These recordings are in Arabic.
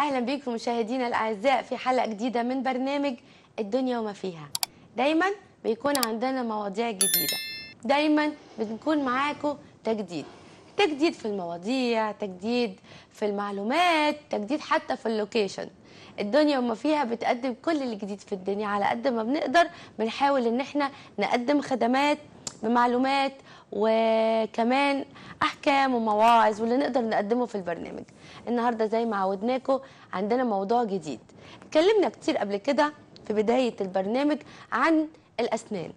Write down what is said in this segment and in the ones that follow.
اهلا بيكم مشاهدينا الاعزاء في حلقه جديده من برنامج الدنيا وما فيها دايما بيكون عندنا مواضيع جديده دايما بنكون معاكم تجديد تجديد في المواضيع تجديد في المعلومات تجديد حتى في اللوكيشن الدنيا وما فيها بتقدم كل الجديد في الدنيا على قد ما بنقدر بنحاول ان احنا نقدم خدمات بمعلومات وكمان احكام ومواعظ واللي نقدر نقدمه في البرنامج النهارده زي ما عودناكم عندنا موضوع جديد اتكلمنا كتير قبل كده في بدايه البرنامج عن الاسنان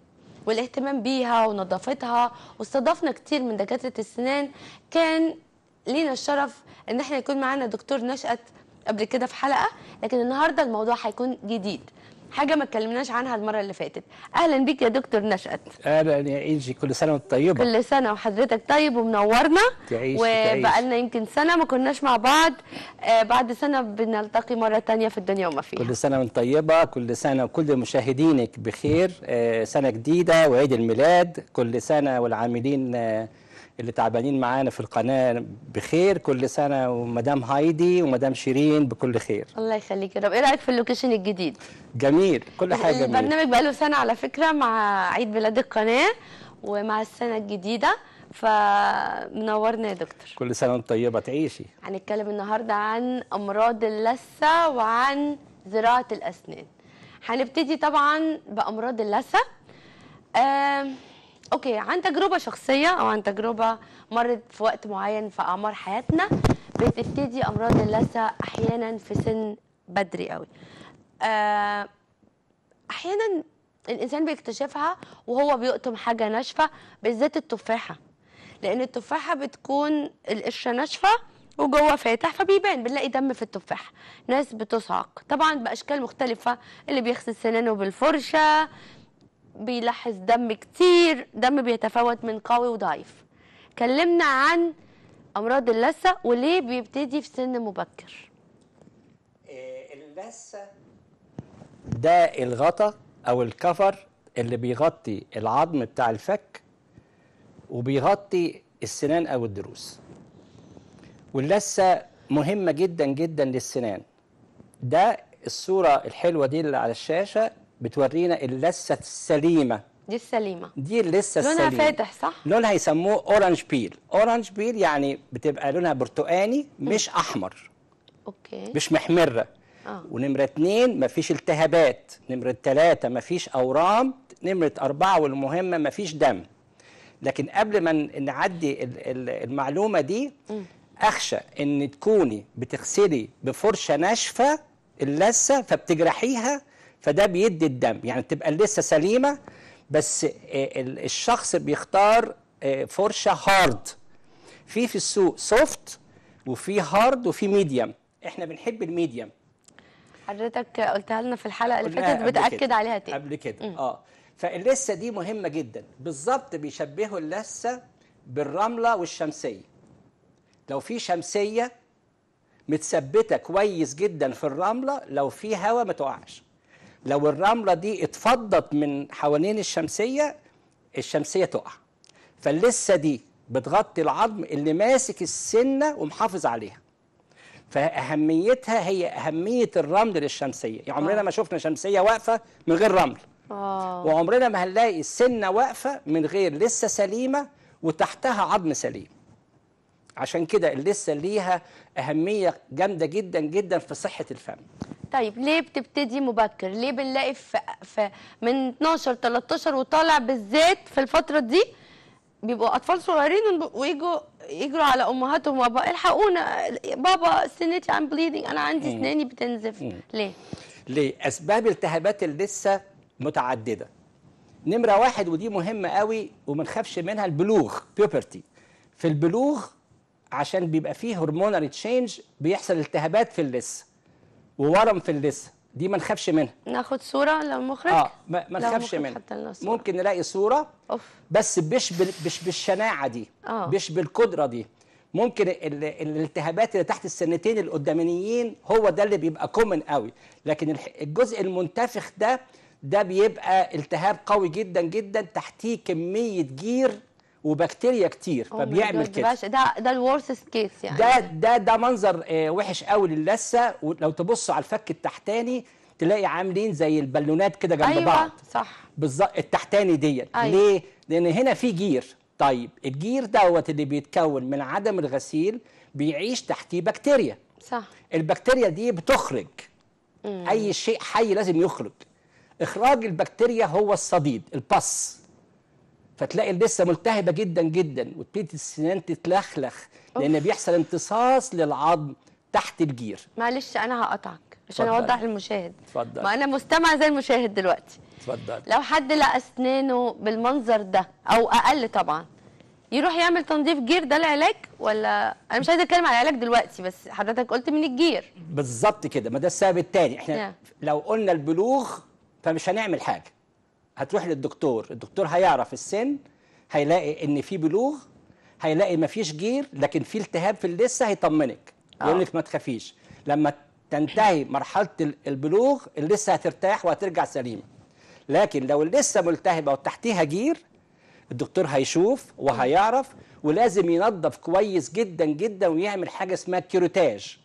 والاهتمام بيها ونظافتها واستضفنا كتير من دكاتره السنان كان لينا الشرف ان احنا يكون معانا دكتور نشأت قبل كده في حلقه لكن النهارده الموضوع هيكون جديد حاجه ما اتكلمناش عنها المره اللي فاتت اهلا بيك يا دكتور نشأت اهلا يا ايجي كل سنه وانت طيبه كل سنه وحضرتك طيب ومنورنا تعيش وبقى لنا يمكن سنه ما كناش مع بعض آه بعد سنه بنلتقي مره ثانيه في الدنيا وما فيها كل سنه وانت طيبه كل سنه وكل مشاهدينك بخير آه سنه جديده وعيد الميلاد كل سنه والعاملين آه اللي تعبانين معانا في القناه بخير كل سنه ومدام هايدي ومدام شيرين بكل خير الله يخليك يا رب ايه رايك في اللوكيشن الجديد جميل كل حاجه جميله البرنامج بقاله سنه على فكره مع عيد ميلاد القناه ومع السنه الجديده فمنورنا يا دكتور كل سنه وانت طيبه تعيشي هنتكلم النهارده عن امراض اللثه وعن زراعه الاسنان هنبتدي طبعا بامراض اللثه آه اوكي عن تجربه شخصيه او عن تجربه مرت في وقت معين في اعمار حياتنا بتبتدي امراض اللثه احيانا في سن بدري قوي آه، احيانا الانسان بيكتشفها وهو بيقطم حاجه ناشفه بالذات التفاحه لان التفاحه بتكون القشره ناشفه وجوه فاتح فبيبان بنلاقي دم في التفاح ناس بتصعق طبعا باشكال مختلفه اللي بيغسل سنانه بالفرشه بيلاحظ دم كتير دم بيتفاوت من قوي وضعيف كلمنا عن امراض اللثه وليه بيبتدي في سن مبكر آه، اللثه ده الغطا او الكفر اللي بيغطي العظم بتاع الفك وبيغطي السنان او الضروس واللثه مهمه جدا جدا للسنان ده الصوره الحلوه دي اللي على الشاشه بتورينا اللثه السليمه دي السليمه دي اللثه لونها السليمه لونها فاتح صح لونها يسموه اورنج بيل اورنج بيل يعني بتبقى لونها برتقاني مش احمر اوكي مش محمره آه. ونمرة اتنين مفيش التهابات نمرة تلاتة مفيش أورام نمرة أربعة والمهمة مفيش دم لكن قبل ما نعدي المعلومة دي أخشى إن تكوني بتغسلي بفرشة ناشفة اللثة فبتجرحيها فده بيدي الدم يعني تبقى لسه سليمه بس آه، الشخص بيختار آه، فرشه هارد في في السوق سوفت وفي هارد وفي ميديم احنا بنحب الميديم حضرتك قلتها لنا في الحلقه اللي فاتت بتاكد كده. عليها تاني قبل كده م. اه فاللسه دي مهمه جدا بالظبط بيشبهوا اللسه بالرمله والشمسيه لو في شمسيه متثبته كويس جدا في الرمله لو في هواء ما تقعش لو الرملة دي اتفضت من حوالين الشمسية الشمسية تقع فاللسة دي بتغطي العظم اللي ماسك السنة ومحافظ عليها فأهميتها هي أهمية الرمل للشمسية يعني عمرنا آه. ما شفنا شمسية واقفة من غير رمل أوه. وعمرنا ما هنلاقي السنة واقفة من غير لسة سليمة وتحتها عظم سليم عشان كده اللسة ليها أهمية جامدة جدا جدا في صحة الفم طيب ليه بتبتدي مبكر ليه بنلاقي في, في من 12 13 وطالع بالذات في الفتره دي بيبقوا اطفال صغيرين ويجوا يجروا على امهاتهم وابا الحقونا بابا سنتي ام بليدنج انا عندي اسناني بتنزف مم. ليه ليه اسباب التهابات اللثه متعدده نمره واحد ودي مهمه قوي وما نخافش منها البلوغ بيوبرتي في البلوغ عشان بيبقى فيه هرمونال تشينج بيحصل التهابات في اللثه وورم في اللثه دي ما نخافش منها ناخد صوره للمخرج اه ما نخافش منها ممكن نلاقي صوره أوف. بس مش مش بالشناعه دي آه. مش بالقدره دي ممكن ال الالتهابات اللي تحت السنتين القدامانيين هو ده اللي بيبقى كومن قوي لكن الجزء المنتفخ ده ده بيبقى التهاب قوي جدا جدا تحتيه كميه جير وبكتيريا كتير oh فبيعمل كده ده ده الورست كيس يعني ده ده ده منظر آه، وحش قوي للثه ولو تبص على الفك التحتاني تلاقي عاملين زي البالونات كده جنب أيوة بعض صح بالظبط التحتاني ديت أيوة. ليه؟ لان هنا في جير طيب الجير دوت اللي بيتكون من عدم الغسيل بيعيش تحتيه بكتيريا صح البكتيريا دي بتخرج مم. اي شيء حي لازم يخرج اخراج البكتيريا هو الصديد البص فتلاقي لسه ملتهبه جدا جدا وتبتدي السنان تتلخلخ لان بيحصل امتصاص للعظم تحت الجير معلش انا هقطعك عشان اوضح للمشاهد اتفضل ما انا مستمع زي المشاهد دلوقتي اتفضل لو حد لقى اسنانه بالمنظر ده او اقل طبعا يروح يعمل تنظيف جير ده العلاج ولا انا مش عايزه اتكلم على العلاج دلوقتي بس حضرتك قلت من الجير بالظبط كده ما ده السبب الثاني احنا لو قلنا البلوغ فمش هنعمل حاجه هتروح للدكتور الدكتور هيعرف السن هيلاقي ان في بلوغ هيلاقي مفيش جير لكن في التهاب في اللثه هيطمنك آه. يقول لك ما تخافيش لما تنتهي مرحله البلوغ اللثه هترتاح وهترجع سليمه لكن لو اللثه ملتهبه وتحتيها جير الدكتور هيشوف وهيعرف ولازم ينظف كويس جدا جدا ويعمل حاجه اسمها كيروتاج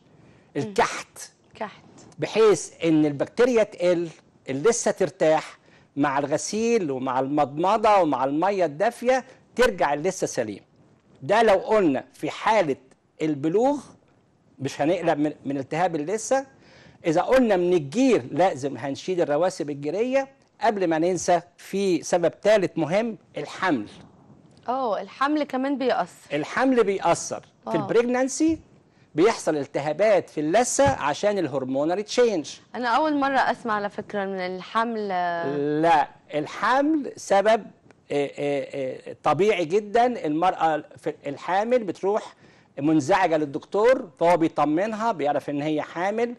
الكحت كحت بحيث ان البكتيريا تقل اللثه ترتاح مع الغسيل ومع المضمضه ومع الميه الدافيه ترجع لسه سليم ده لو قلنا في حاله البلوغ مش هنقلب من, من التهاب اللثه اذا قلنا من الجير لازم هنشيل الرواسب الجيريه قبل ما ننسى في سبب ثالث مهم الحمل اه الحمل كمان بيأثر الحمل بيأثر أوه. في آه. البريجنانسي بيحصل التهابات في اللثه عشان الهرمونال تشينج انا اول مره اسمع على فكره من الحمل لا الحمل سبب آه، آه، آه، طبيعي جدا المراه الحامل بتروح منزعجه للدكتور فهو بيطمنها بيعرف ان هي حامل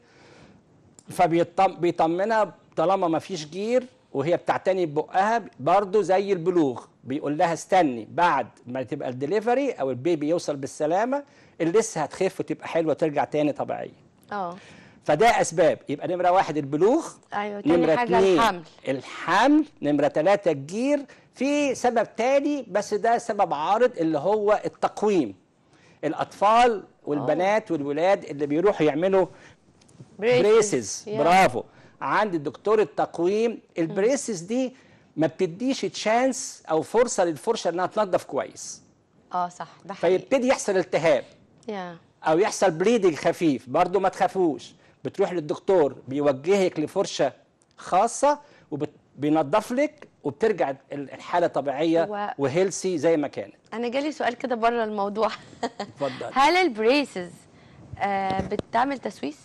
فبيطمنها طالما ما فيش جير وهي بتعتني ببقها برضه زي البلوغ بيقول لها استني بعد ما تبقى الدليفري او البيبي يوصل بالسلامه اللي لسه هتخف وتبقى حلوه ترجع تاني طبيعيه اه فده اسباب يبقى نمره واحد البلوغ ايوه تاني نمره حاجة اتنين الحمل الحمل نمره ثلاثه الجير في سبب تاني بس ده سبب عارض اللي هو التقويم الاطفال والبنات أوه. والولاد اللي بيروحوا يعملوا بريسز yeah. برافو عند دكتور التقويم البريسز دي ما بتديش تشانس او فرصه للفرشه انها تنظف كويس اه صح ده حقيقي فيبتدي يحصل التهاب او يحصل بليدنج خفيف برضه ما تخافوش بتروح للدكتور بيوجهك لفرشه خاصه وبينظف لك وبترجع الحاله طبيعيه وهيلسي زي ما كانت انا جالي سؤال كده بره الموضوع اتفضل هل البريسز آه بتعمل تسويس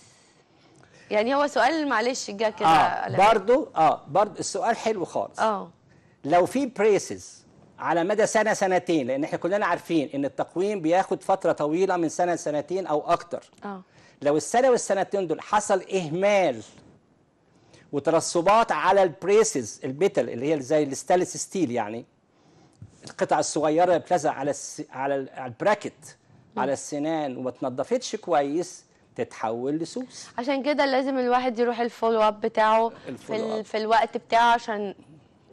يعني هو سؤال معلش جه كده آه برضه اه برضه السؤال حلو خالص اه لو في بريسز على مدى سنه سنتين لان احنا كلنا عارفين ان التقويم بياخد فتره طويله من سنه سنتين او اكتر اه لو السنه والسنتين دول حصل اهمال وترسبات على البريسز البتل اللي هي زي الستالس ستيل يعني القطع الصغيره اللي بتلزق على الس... على البراكت على السنان وما اتنضفتش كويس تتحول لسوس عشان كده لازم الواحد يروح الفولو اب بتاعه في, ال... في الوقت بتاعه عشان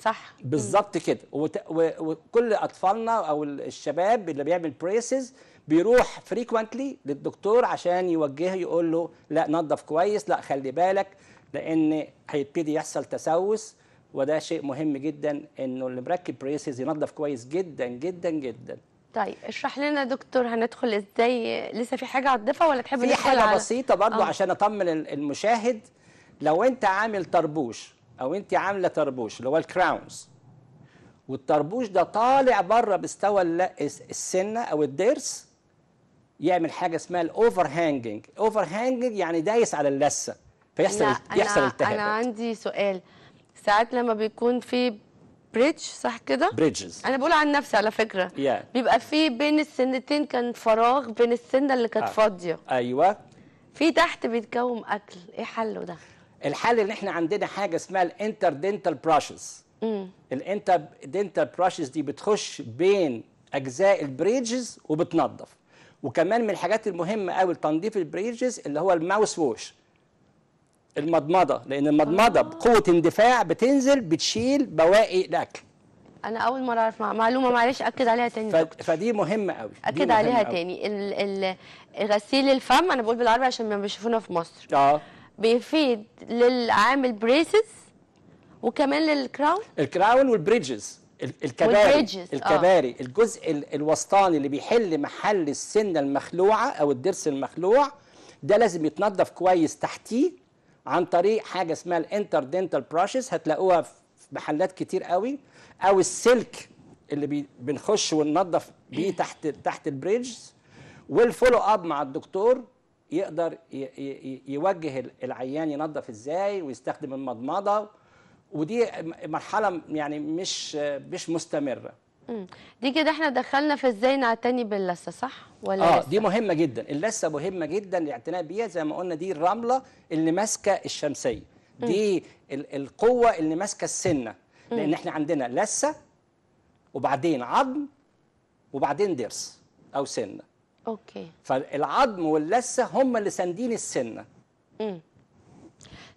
صح بالظبط كده وكل اطفالنا او الشباب اللي بيعمل بريسز بيروح فريكوينتلي للدكتور عشان يوجهه يقول له لا نظف كويس لا خلي بالك لان هيبتدي يحصل تسوس وده شيء مهم جدا انه اللي مركب بريسز ينظف كويس جدا جدا جدا طيب اشرح لنا دكتور هندخل ازاي لسه في حاجه عضفه ولا تحب في حاجه على... بسيطه برضو أوه. عشان اطمن المشاهد لو انت عامل طربوش او انت عامله طربوش اللي هو الكراونز والطربوش ده طالع بره مستوى السنه او الضرس يعمل حاجه اسمها الاوفر هانجنج اوفر هانجنج يعني دايس على اللثه فيحصل يحصل التهاب انا عندي سؤال ساعات لما بيكون في بريدج صح كده بريدجز انا بقول عن نفسي على فكره yeah. بيبقى في بين السنتين كان فراغ بين السنه اللي كانت آه. فاضيه ايوه في تحت بيتكوم اكل ايه حله ده الحل ان احنا عندنا حاجه اسمها الانتر دينتال براشز الانتر دينتال براشز دي بتخش بين اجزاء البريدجز وبتنظف وكمان من الحاجات المهمه قوي لتنظيف البريدجز اللي هو الماوس ووش المضمضه لان المضمضه آه. بقوه اندفاع بتنزل بتشيل بواقي الاكل انا اول مره اعرف معلومه معلش اكد عليها تاني ف... فدي مهمه قوي اكد مهمة عليها أوي. تاني ال... ال... غسيل الفم انا بقول بالعربي عشان ما بيشوفونا في مصر اه بيفيد للعامل بريسز وكمان للكراون الكراون والبريدجز الكباري آه. الكباري آه. الجزء الوسطاني اللي بيحل محل السنه المخلوعه او الضرس المخلوع ده لازم يتنضف كويس تحتيه عن طريق حاجه اسمها الانتر دنتال براشز هتلاقوها في محلات كتير قوي او السلك اللي بي بنخش وننظف بيه تحت تحت البريدجز والفولو اب مع الدكتور يقدر يوجه العيان ينظف ازاي ويستخدم المضمضه ودي مرحله يعني مش مش مستمره دي كده احنا دخلنا في ازاي نعتني باللثه صح ولا اه دي مهمه جدا اللثه مهمه جدا الاعتناء بيها زي ما قلنا دي الرمله اللي ماسكه الشمسيه دي ال القوه اللي ماسكه السنه لان احنا عندنا لثه وبعدين عظم وبعدين ضرس او سنه اوكي فالعظم واللثه هم اللي ساندين السنه امم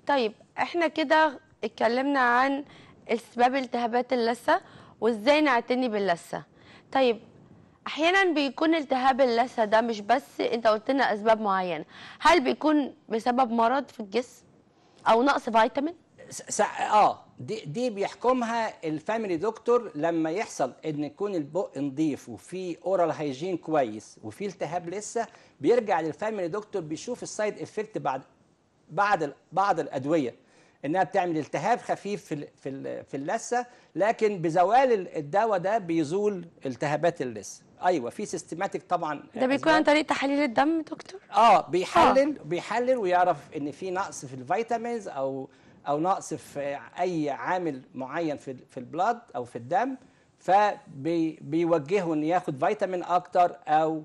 طيب احنا كده اتكلمنا عن اسباب التهابات اللثه وازاي نعتني باللثه طيب احيانا بيكون التهاب اللثه ده مش بس انت قلت لنا اسباب معينه هل بيكون بسبب مرض في الجسم او نقص فيتامين س... س... اه دي دي بيحكمها الفاميلي دكتور لما يحصل ان يكون البق نظيف وفي اورال هايجين كويس وفي التهاب لسه بيرجع للفاميلي دكتور بيشوف السايد افكت بعد بعد بعض الادويه انها بتعمل التهاب خفيف في في في اللثه لكن بزوال الدواء ده بيزول التهابات اللثه ايوه في سيستماتيك طبعا ده بيكون عن طريق تحاليل الدم دكتور اه بيحلل آه. بيحلل ويعرف ان في نقص في الفيتامينز او او نقص في اي عامل معين في في البلاد او في الدم فبيوجهه ان ياخد فيتامين اكتر او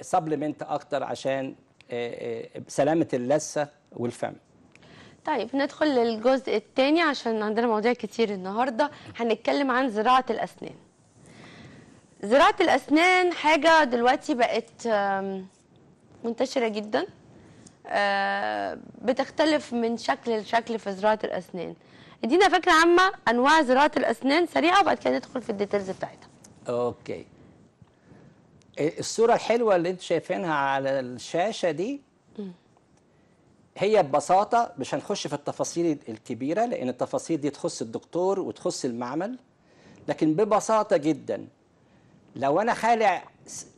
سبلمنت آه، اكتر عشان آه، آه، سلامه اللثه والفم طيب ندخل للجزء الثاني عشان عندنا مواضيع كتير النهارده هنتكلم عن زراعه الاسنان زراعه الاسنان حاجه دلوقتي بقت منتشره جدا آه، بتختلف من شكل لشكل في زراعه الاسنان ادينا فكره عامه انواع زراعه الاسنان سريعه وبعد كده ندخل في الديتيلز بتاعتها اوكي إيه، الصوره الحلوه اللي انتم شايفينها على الشاشه دي هي ببساطه مش هنخش في التفاصيل الكبيره لان التفاصيل دي تخص الدكتور وتخص المعمل لكن ببساطه جدا لو انا خالع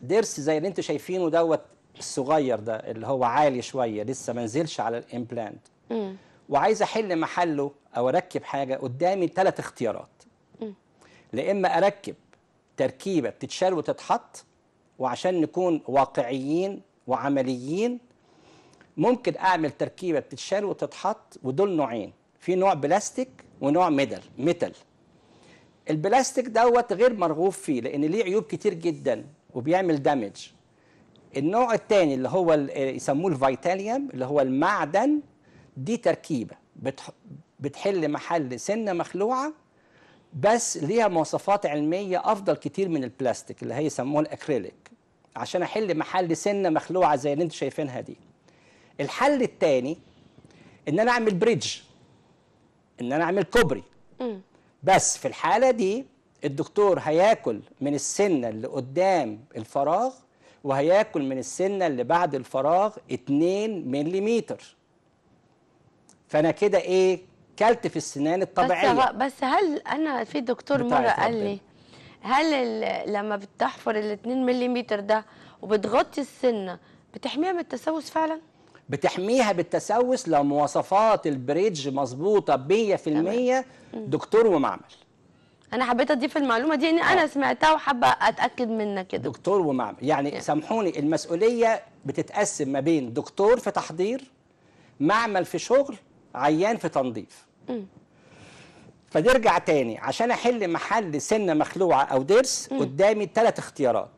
ضرس زي اللي انتم شايفينه دوت الصغير ده اللي هو عالي شويه لسه ما نزلش على الامبلانت وعايز احل محله او اركب حاجه قدامي ثلاث اختيارات لا اما اركب تركيبه بتتشال وتتحط وعشان نكون واقعيين وعمليين ممكن اعمل تركيبه بتتشال وتتحط ودول نوعين في نوع بلاستيك ونوع ميدل ميتال البلاستيك دوت غير مرغوب فيه لان ليه عيوب كتير جدا وبيعمل دامج النوع الثاني اللي هو آه، يسموه الفيتاليوم اللي هو المعدن دي تركيبه بتحل محل سنه مخلوعه بس ليها مواصفات علميه افضل كتير من البلاستيك اللي هي يسموها الاكريليك عشان احل محل سنه مخلوعه زي اللي انتم شايفينها دي الحل الثاني ان انا اعمل بريدج ان انا اعمل كوبري بس في الحاله دي الدكتور هياكل من السنه اللي قدام الفراغ وهياكل من السنه اللي بعد الفراغ 2 ملم فانا كده ايه كلت في السنان الطبيعيه بس, بس هل انا في دكتور مره قال لي هل لما بتحفر ال 2 ملم ده وبتغطي السنه بتحميها من التسوس فعلا؟ بتحميها بالتسوس لو مواصفات البريدج مظبوطه 100% دكتور ومعمل انا حبيت اضيف المعلومه دي ان انا آه. سمعتها وحابه اتاكد منها كده دكتور ومعمل يعني, يعني سامحوني المسؤوليه بتتقسم ما بين دكتور في تحضير معمل في شغل عيان في تنظيف فنرجع تاني عشان احل محل سنه مخلوعه او ضرس قدامي ثلاث اختيارات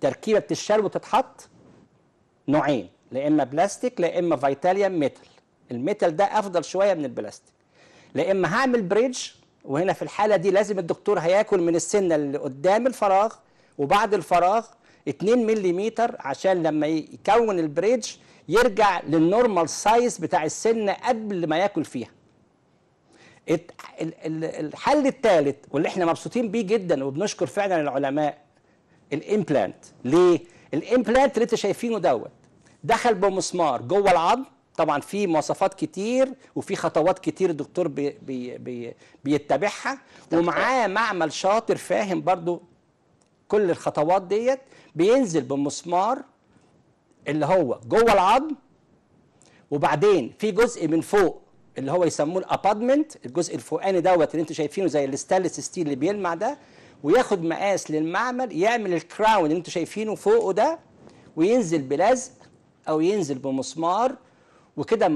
تركيبه بتتشال وتتحط نوعين لا اما بلاستيك لا اما فيتاليوم ميتال الميتال ده افضل شويه من البلاستيك لا اما هعمل بريدج وهنا في الحالة دي لازم الدكتور هياكل من السنة اللي قدام الفراغ وبعد الفراغ 2 ملم عشان لما يكون البريدج يرجع للنورمال سايز بتاع السنة قبل ما ياكل فيها الحل الثالث واللي احنا مبسوطين بيه جدا وبنشكر فعلا العلماء الامبلانت ليه الامبلانت اللي انت شايفينه دوت دخل بمسمار جوه العظم طبعا في مواصفات كتير وفي خطوات كتير الدكتور بي بي بي بيتبعها ومعاه معمل شاطر فاهم برضو كل الخطوات ديت بينزل بمسمار اللي هو جوه العظم وبعدين في جزء من فوق اللي هو يسموه الابادمنت الجزء الفوقاني دوت اللي انتم شايفينه زي الستانلس ستيل اللي بيلمع ده وياخد مقاس للمعمل يعمل الكراون اللي انتم شايفينه فوقه ده وينزل بلزق او ينزل بمسمار وكده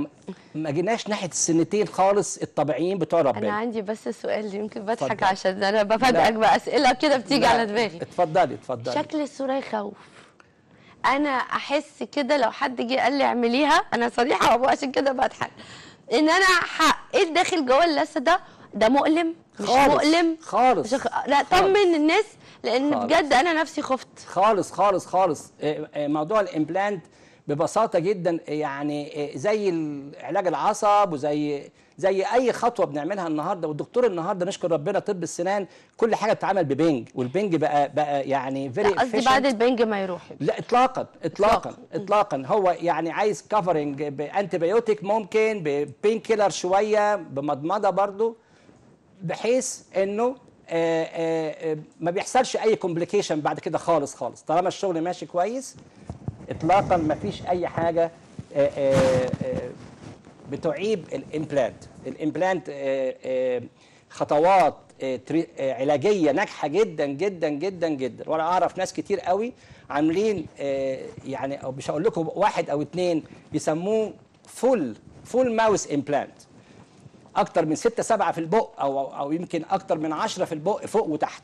ما جيناش ناحيه السنتين خالص الطبيعيين بتوع ربنا انا عندي بس سؤال يمكن بضحك عشان انا بفاجئك باسئله كده بتيجي لا. على دماغي اتفضلي اتفضلي شكل الصوره يخوف انا احس كده لو حد جه قال لي اعمليها انا صريحه وابو عشان كده بضحك ان انا ايه داخل جوه اللثه ده ده مؤلم مش خالص مؤلم خالص مش خ... لا طمن الناس لان خالص. بجد انا نفسي خفت خالص خالص خالص إيه، إيه، موضوع الامبلانت ببساطه جدا يعني آه، زي علاج العصب وزي زي اي خطوه بنعملها النهارده والدكتور النهارده نشكر ربنا طب السنان كل حاجه بتتعمل ببنج والبنج بقى بقى يعني فيري قصدي بعد البنج ما يروح لا اطلاقا اطلاقا اطلاقا هو يعني عايز كفرنج بانتي بايوتيك ممكن ببين كيلر شويه بمضمضه برضو بحيث انه آآ آه، آآ آه، ما بيحصلش اي كومبليكيشن بعد كده خالص خالص طالما الشغل ماشي كويس اطلاقا ما فيش اي حاجه آه، آه، آه، بتعيب الامبلانت الامبلانت خطوات علاجيه ناجحه جدا جدا جدا جدا وانا اعرف ناس كتير قوي عاملين يعني او مش هقول لكم واحد او اتنين بيسموه فول فول ماوس امبلانت اكتر من ستة سبعة في البق او او يمكن اكتر من عشرة في البق فوق وتحت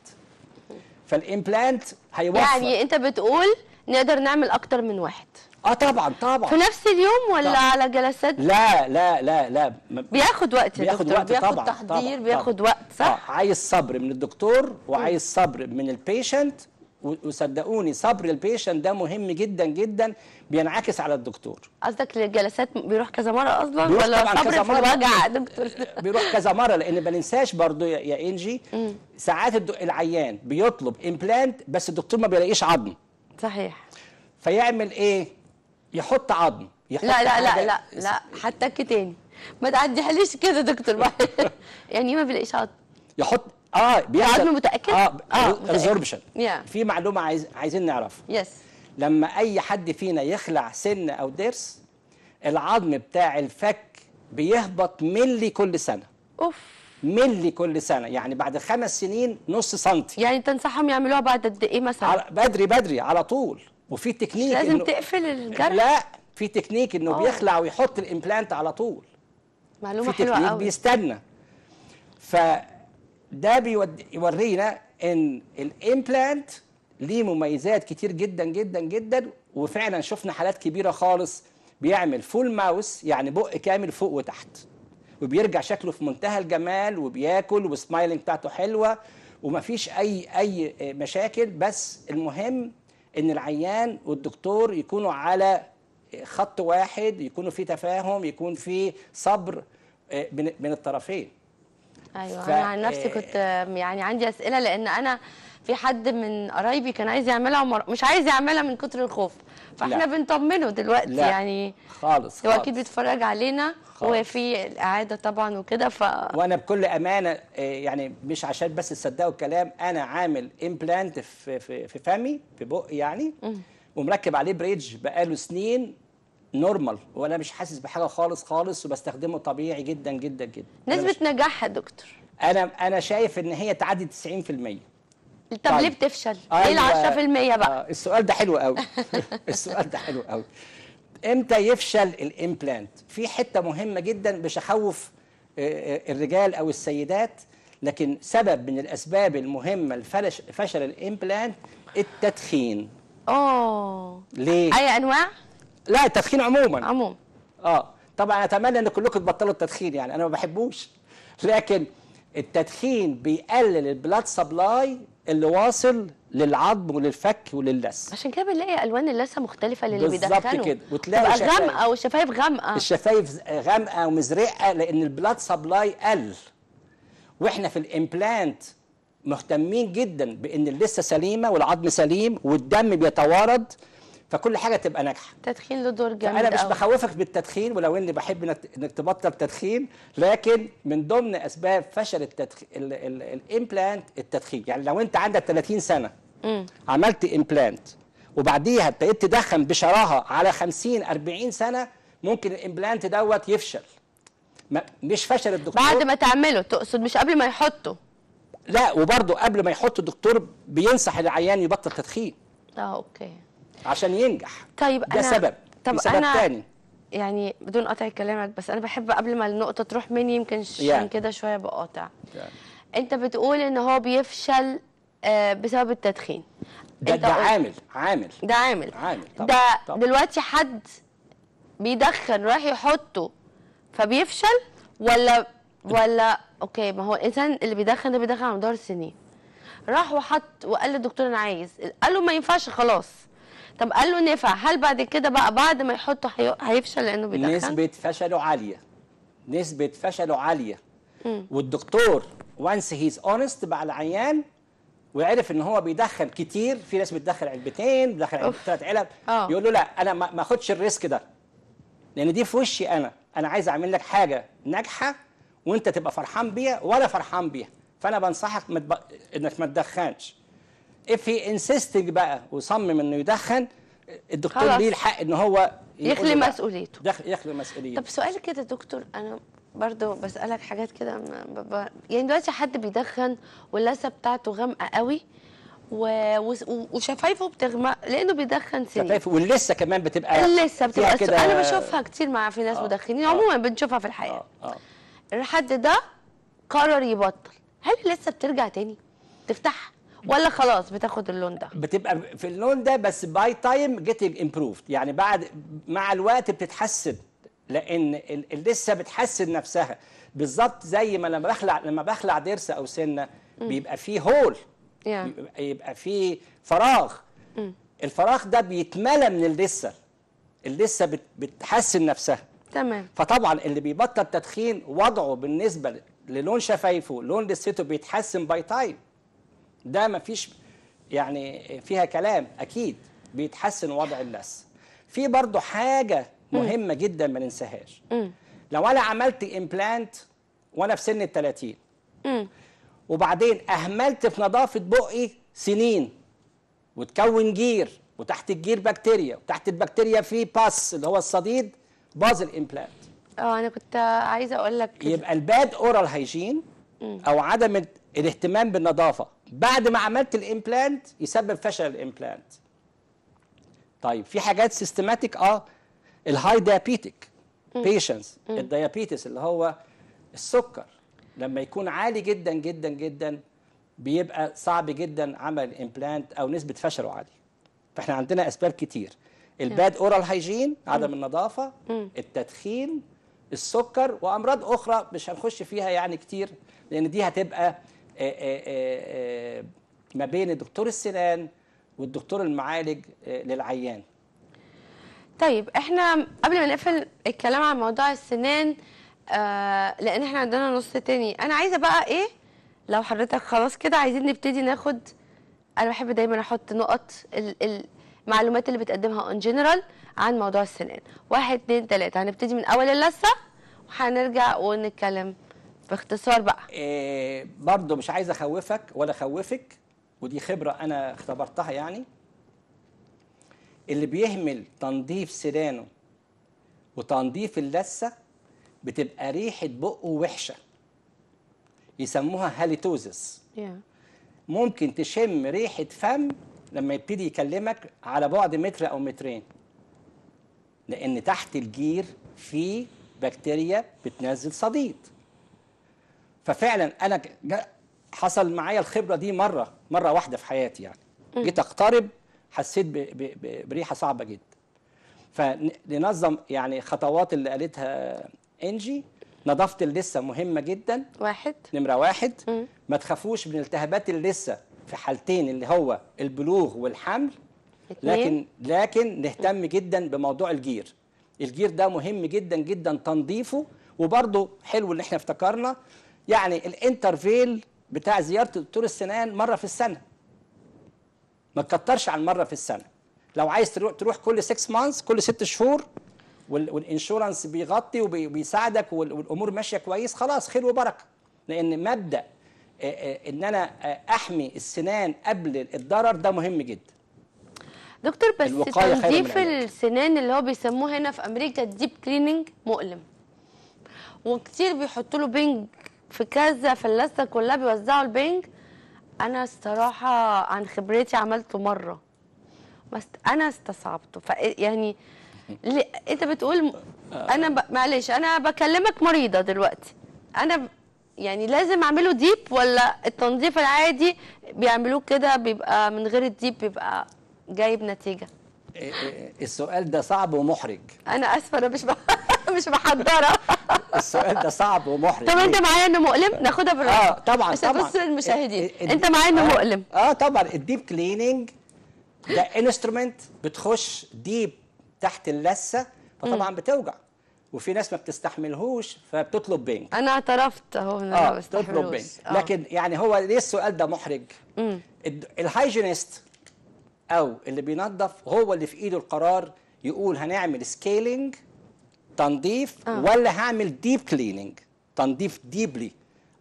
فالامبلانت هيوفر يعني انت بتقول نقدر نعمل اكتر من واحد اه طبعا طبعا في نفس اليوم ولا طبعا. على جلسات لا لا لا لا بياخد وقت بياخد دكتور. وقت بياخد طبعا تحضير طبعًا. بياخد طبعًا. وقت صح آه. عايز صبر من الدكتور وعايز صبر من البيشنت وصدقوني صبر البيشنت ده مهم جدا جدا بينعكس على الدكتور قصدك الجلسات بيروح كذا مره اصلا ولا طبعا صبر كذا مره مراجعه دكتور بيروح كذا مره لان ما ننساش برضو يا انجي ساعات العيان بيطلب امبلانت بس الدكتور ما بيلاقيش عظم صحيح فيعمل ايه يحط عظم يحط لا لا لا لا لا حتى تاني ما تعديهاليش كده دكتور يعني ما بلاقيش عظم يحط اه بيحصل عظم متاكد اه اه ريزوربشن في معلومه عايز عايزين نعرفها يس لما اي حد فينا يخلع سن او ضرس العظم بتاع الفك بيهبط ملي كل سنه اوف ملي كل سنه يعني بعد خمس سنين نص سنتي يعني تنصحهم يعملوها بعد قد ايه مثلا بدري بدري على طول وفي تكنيك لازم إنه تقفل الجرح لا في تكنيك انه أوه. بيخلع ويحط الامبلانت على طول معلومه في حلوه قوي بيستنى فده بيورينا ان الامبلانت ليه مميزات كتير جدا جدا جدا وفعلا شفنا حالات كبيره خالص بيعمل فول ماوس يعني بق كامل فوق وتحت وبيرجع شكله في منتهى الجمال وبياكل والسمايلنج بتاعته حلوه ومفيش اي اي مشاكل بس المهم ان العيان والدكتور يكونوا على خط واحد يكونوا في تفاهم يكون في صبر آه، من الطرفين ايوه ف... انا عن نفسي آه، كنت آه، يعني عندي اسئله لان انا في حد من قرايبي كان عايز يعملها ومر... مش عايز يعملها من كتر الخوف فاحنا بنطمنه دلوقتي لا. يعني خالص هو اكيد بيتفرج علينا وفي الاعاده طبعا وكده ف وانا بكل امانه آه، يعني مش عشان بس تصدقوا الكلام انا عامل امبلانت في في, في فمي في بقي يعني ومركب عليه بريدج بقاله سنين نورمال وانا مش حاسس بحاجه خالص خالص وبستخدمه طبيعي جدا جدا جدا نسبه نجاحها يا دكتور انا انا شايف ان هي تعدي 90% طيب. طب ليه بتفشل؟ ايه ال 10% بقى؟ آه السؤال ده حلو قوي السؤال ده حلو قوي امتى يفشل الامبلانت؟ في حته مهمه جدا مش هخوف آه، آه، الرجال او السيدات لكن سبب من الاسباب المهمه لفشل الامبلانت التدخين. اه ليه؟ اي انواع؟ لا التدخين عموما عموما اه طبعا اتمنى ان كلكم تبطلوا التدخين يعني انا ما بحبوش لكن التدخين بيقلل البلاد سبلاي اللي واصل للعظم وللفك وللس عشان كده بنلاقي الوان اللثه مختلفه للي بيدخله بالظبط كده وتلاقي الشفايف غامقه والشفايف غامقه الشفايف غامقه ومزرقه لان البلاد سبلاي قل واحنا في الامبلانت مهتمين جدا بان اللثه سليمه والعظم سليم والدم بيتوارد فكل حاجه تبقى ناجحه التدخين له دور جامد انا مش بخوفك بالتدخين ولو اني بحب انك تبطل تدخين لكن من ضمن اسباب فشل التدخين الامبلانت التدخين يعني لو انت عندك 30 سنه م. عملت امبلانت وبعديها ابتديت تدخن بشراهه على 50 40 سنه ممكن الامبلانت دوت يفشل مش فشل الدكتور بعد ما تعمله تقصد مش قبل ما يحطه لا وبرضه قبل ما يحط الدكتور بينصح العيان يبطل تدخين اه اوكي عشان ينجح طيب ده أنا... سبب طب سبب أنا... تاني يعني بدون قطع كلامك بس انا بحب قبل ما النقطه تروح مني يمكن عشان yeah. كده شويه بقاطع yeah. انت بتقول ان هو بيفشل آه، بسبب التدخين ده ده عامل عامل ده عامل عامل طبعًا. ده طبعًا. دلوقتي حد بيدخن راح يحطه فبيفشل ولا ولا اوكي ما هو الانسان اللي بيدخن ده بيدخن على مدار سنين راح وحط وقال للدكتور انا عايز قال له ما ينفعش خلاص طب قال له نفع هل بعد كده بقى بعد ما يحطه هيفشل لانه بيدخن نسبه فشله عاليه نسبه فشله عاليه مم. والدكتور وانس هيز اونست مع العيان وعرف ان هو بيدخن كتير في ناس بتدخن علبتين بتدخن علب ثلاث علب أوه. يقول له لا انا ما اخدش الريسك ده لان دي في وشي انا انا عايز اعمل لك حاجه ناجحه وانت تبقى فرحان بيها ولا فرحان بيها فانا بنصحك تب... انك ما تدخنش اف he insisting بقى وصمم انه يدخن الدكتور ليه الحق ان هو يخلي مسؤوليته يخلي مسؤوليته طب سؤال كده دكتور انا برضه بسالك حاجات كده يعني دلوقتي حد بيدخن واللثه بتاعته غامقه قوي و... و... وشفايفه بتغمق لانه بيدخن سنين شفايفه واللثه كمان بتبقى اللثه بتبقى كده انا بشوفها كتير مع في ناس آه مدخنين آه. عموما بنشوفها في الحياه آه،, آه الحد ده قرر يبطل هل اللثه بترجع تاني تفتحها ولا خلاص بتاخد اللون ده بتبقى في اللون ده بس باي تايم جيتنج امبروفد يعني بعد مع الوقت بتتحسن لان لسه بتحسن نفسها بالظبط زي ما لما بخلع لما بخلع ضرس او سنه بيبقى فيه هول yeah. يبقى فيه فراغ mm. الفراغ ده بيتملى من اللسه اللسه بتحسن نفسها تمام فطبعا اللي بيبطل تدخين وضعه بالنسبه للون شفايفه لون لسته بيتحسن باي تايم ده مفيش يعني فيها كلام اكيد بيتحسن وضع الناس في برضو حاجه مهمه جدا ما ننساهاش لو انا عملت امبلانت وانا في سن ال 30 وبعدين اهملت في نظافه بقي سنين وتكون جير وتحت الجير بكتيريا وتحت البكتيريا في باس اللي هو الصديد باظ الامبلانت اه انا كنت عايزه اقول لك يبقى الباد اورال هايجين او عدم الاهتمام بالنظافه بعد ما عملت الامبلانت يسبب فشل الامبلانت طيب في حاجات سيستماتيك اه الهاي ديابيتيك بيشنس الديابيتس اللي هو السكر لما يكون عالي جدا جدا جدا بيبقى صعب جدا عمل الامبلانت او نسبه فشله عاليه فاحنا عندنا اسباب كتير الباد اورال هايجين عدم النظافه التدخين السكر وامراض اخرى مش هنخش فيها يعني كتير لان دي هتبقى آه، آه، آه، ما بين دكتور السنان والدكتور المعالج للعيان طيب احنا قبل ما نقفل الكلام عن موضوع السنان آه لان احنا عندنا نص تاني انا عايزه بقى ايه لو حضرتك خلاص كده عايزين نبتدي ناخد انا بحب دايما احط نقط المعلومات اللي بتقدمها اون جنرال عن موضوع السنان واحد اتنين تلاته هنبتدي من اول اللثه وهنرجع ونتكلم باختصار بقى إيه برضه مش عايز اخوفك ولا اخوفك ودي خبره انا اختبرتها يعني اللي بيهمل تنظيف سدانه وتنظيف اللثه بتبقى ريحه بقه وحشه يسموها هاليتوزس ممكن تشم ريحه فم لما يبتدي يكلمك على بعد متر او مترين لان تحت الجير في بكتيريا بتنزل صديد ففعلا انا حصل معايا الخبره دي مره مره واحده في حياتي يعني جيت اقترب حسيت بريحه صعبه جدا فننظم يعني خطوات اللي قالتها انجي نظافه اللثه مهمه جدا واحد نمره واحد ما تخافوش من التهابات اللثه في حالتين اللي هو البلوغ والحمل لكن لكن نهتم جدا بموضوع الجير الجير ده مهم جدا جدا تنظيفه وبرضه حلو اللي احنا افتكرنا يعني الانترفيل بتاع زياره دكتور السنان مره في السنه ما تكترش عن مره في السنه لو عايز تروح تروح كل 6 مانس كل 6 شهور والانشورنس بيغطي وبيساعدك والامور ماشيه كويس خلاص خير وبركه لان مبدا ان انا احمي السنان قبل الضرر ده مهم جدا دكتور بس تنظيف السنان اللي هو بيسموه هنا في امريكا الديب كليننج مؤلم وكتير بيحطوا له بينج في كذا فلاسه كلها بيوزعوا البنج انا الصراحه عن خبرتي عملته مره بس انا استصعبته ف يعني انت بتقول انا ب... معلش انا بكلمك مريضه دلوقتي انا يعني لازم اعمله ديب ولا التنظيف العادي بيعملوه كده بيبقى من غير الديب بيبقى جايب نتيجه إيه، إيه، السؤال ده صعب ومحرج انا اسفه انا مش بقى مش محضره السؤال ده صعب ومحرج طب انت معايا انه مؤلم ناخدها بالراحه اه طبعا بس طبعا بس المشاهدين انت معايا انه مؤلم اه طبعا الديب كليننج ده انسترومنت بتخش ديب تحت اللثه فطبعا بتوجع وفي ناس ما بتستحملهوش فبتطلب بنك انا اعترفت اهو ان انا آه بتطلب بنك آه. لكن يعني هو ليه السؤال ده محرج الهايجينيست او اللي بينظف هو اللي في ايده القرار يقول هنعمل سكيلينج تنظيف آه. ولا هعمل ديب كليننج تنظيف ديبلي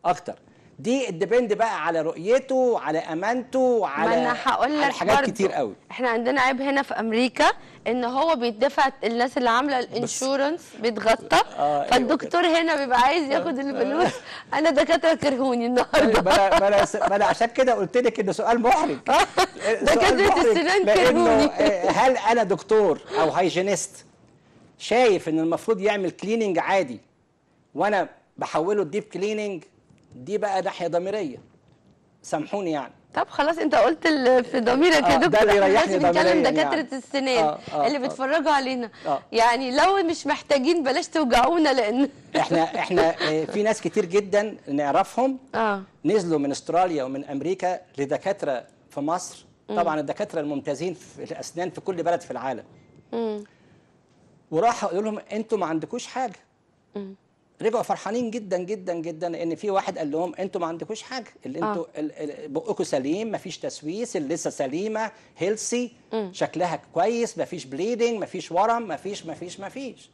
اكتر دي الديبند بقى على رؤيته على امانته على ما انا هقول لك حاجات برضو. كتير قوي احنا عندنا عيب هنا في امريكا ان هو بيدفع الناس اللي عامله الانشورنس بتغطى آه أيوة، فالدكتور أيوة. هنا بيبقى عايز ياخد آه، آه. الفلوس انا دكاتره كرهوني النهارده أيوة، ما انا ما انا عشان كده قلت لك ان سؤال محرج دكاتره السنان كرهوني آه، هل انا دكتور او هايجينيست شايف ان المفروض يعمل كليننج عادي وانا بحوله الديب كليننج دي بقى ناحيه ضميريه سامحوني يعني طب خلاص انت قلت في ضميرك يا آه، دكتور ده بيريحني بنتكلم يعني. دكاتره يعني. السنان آه آه اللي آه. بيتفرجوا علينا آه يعني لو مش محتاجين بلاش توجعونا لان احنا احنا آه، في ناس كتير جدا نعرفهم آه نزلوا من استراليا ومن امريكا لدكاتره في مصر طبعا الدكاتره الممتازين في الاسنان في كل بلد في العالم وراح اقول لهم انتوا ما عندكوش حاجه رجعوا فرحانين جدا جدا جدا ان في واحد قال لهم انتوا ما عندكوش حاجه اللي آه. انتوا آه. بقكم سليم ما فيش تسويس اللي لسه سليمه هيلسي م. شكلها كويس ما فيش بليدنج ما فيش ورم ما فيش ما فيش ما فيش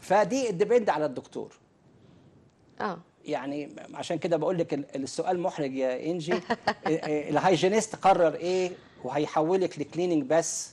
فدي ديبند على الدكتور اه يعني عشان كده بقول لك السؤال محرج يا انجي إيه، إيه، الهايجينيست قرر ايه وهيحولك لكليننج بس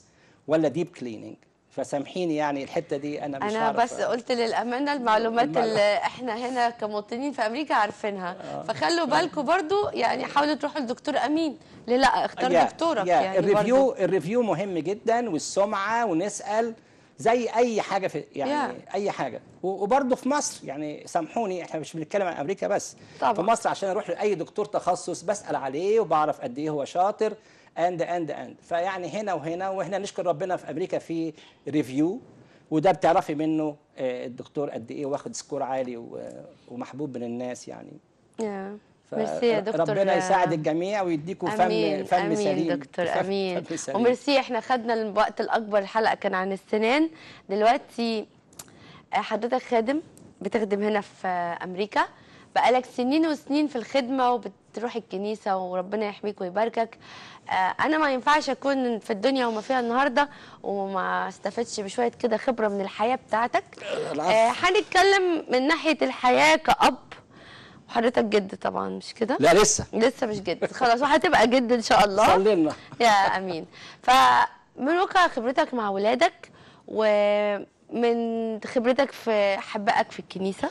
ولا ديب كليننج فسامحيني يعني الحته دي انا مش انا بس أ... قلت للامانه المعلومات اللي احنا هنا كمواطنين في امريكا عارفينها آه. فخلوا آه. بالكم برضو يعني حاولوا تروحوا لدكتور امين ليه لا اختار yeah. دكتورك yeah. يعني الريفيو برضو. الريفيو مهم جدا والسمعه ونسال زي اي حاجه في يعني yeah. اي حاجه وبرضو في مصر يعني سامحوني احنا مش بنتكلم عن امريكا بس طبعا. في مصر عشان اروح لاي دكتور تخصص بسال عليه وبعرف قد ايه هو شاطر اند اند اند فيعني هنا وهنا واحنا نشكر ربنا في امريكا في ريفيو وده بتعرفي منه آه، الدكتور قد ايه واخد سكور عالي آه، ومحبوب من الناس يعني yeah. ميرسي يا دكتور ربنا يساعد الجميع ويديكم فم فم أمين سليم دكتور امين وميرسي احنا خدنا الوقت الاكبر الحلقه كان عن السنان دلوقتي آه، حضرتك خادم بتخدم هنا في امريكا بقالك سنين وسنين في الخدمه وبت تروح الكنيسه وربنا يحميك ويباركك آه، انا ما ينفعش اكون في الدنيا وما فيها النهارده وما استفدش بشويه كده خبره من الحياه بتاعتك آه، هنتكلم من ناحيه الحياه كاب وحضرتك جد طبعا مش كده؟ لا لسه لسه مش جد خلاص وهتبقى جد ان شاء الله صلينا يا امين فمن واقع خبرتك مع ولادك ومن خبرتك في حبائك في الكنيسه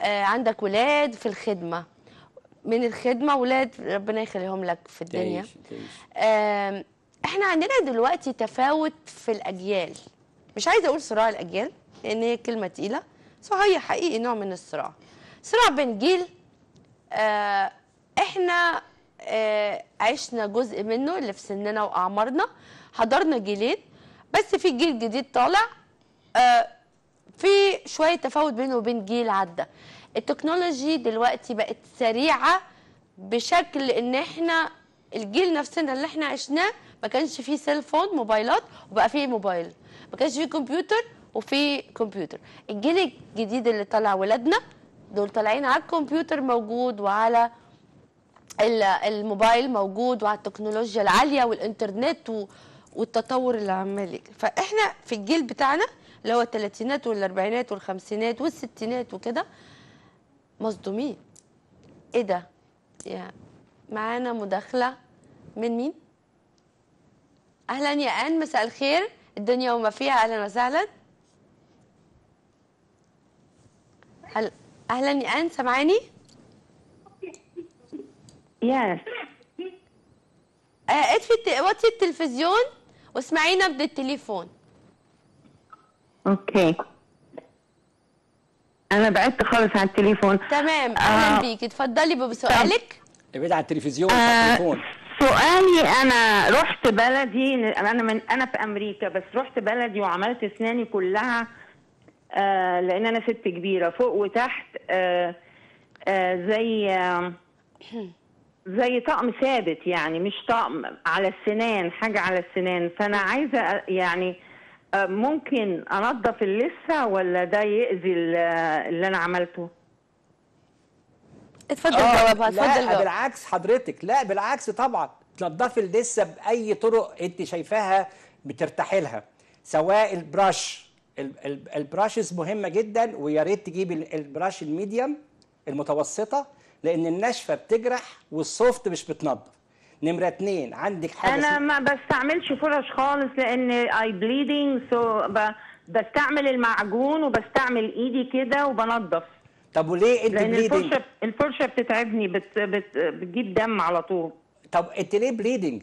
آه، عندك ولاد في الخدمه من الخدمه ولاد ربنا يخليهم لك في الدنيا احنا عندنا دلوقتي تفاوت في الاجيال مش عايزه اقول صراع الاجيال لان هي كلمه تقيله بس هي حقيقي نوع من الصراع صراع بين جيل آه، احنا آه، عشنا جزء منه اللي في سننا واعمارنا حضرنا جيلين بس في جيل جديد طالع آه، في شويه تفاوت بينه وبين جيل عدى التكنولوجي دلوقتي بقت سريعه بشكل ان احنا الجيل نفسنا اللي احنا عشناه ما كانش فيه سيلفون موبايلات وبقى فيه موبايل ما كانش فيه كمبيوتر وفي كمبيوتر الجيل الجديد اللي طالع ولادنا دول طالعين على الكمبيوتر موجود وعلى الموبايل موجود وعلى التكنولوجيا العاليه والانترنت والتطور اللي عمال فاحنا في الجيل بتاعنا اللي هو الثلاثينات والاربعينات والخمسينات والستينات وكده مصدومين ايه ده يا معانا مداخله من مين اهلا يا ان مساء الخير الدنيا وما فيها اهلا وسهلا هل... اهلا يا ان سامعاني يس آه، اطفي الت... وطي التلفزيون واسمعينا من التليفون اوكي okay. انا بعدت خالص عن التليفون تمام آه، اهلا آه بيكي اتفضلي بسؤالك ابعد عن التلفزيون آه سؤالي انا رحت بلدي انا من انا في امريكا بس رحت بلدي وعملت اسناني كلها آه، لان انا ست كبيره فوق وتحت آه، زي زي طقم ثابت يعني مش طقم على السنان حاجه على السنان فانا عايزه يعني ممكن انظف اللثه ولا ده ياذي اللي انا عملته اتفضل آه جوابها اتفضل لا بالعكس حضرتك لا بالعكس طبعا تنضفي اللثه باي طرق انت شايفاها بترتاحي لها سواء البراش البراشز مهمه جدا ويا ريت تجيبي البراش الميديم المتوسطه لان الناشفه بتجرح والسوفت مش بتنضف نمره اثنين عندك حاجه انا ما بستعملش فرش خالص لان اي بليدنج سو بستعمل المعجون وبستعمل ايدي كده وبنضف طب وليه انت لان بليدنج؟ الفرشه الفرشه بتتعبني بت بت بتجيب دم على طول طب انت ليه بليدنج؟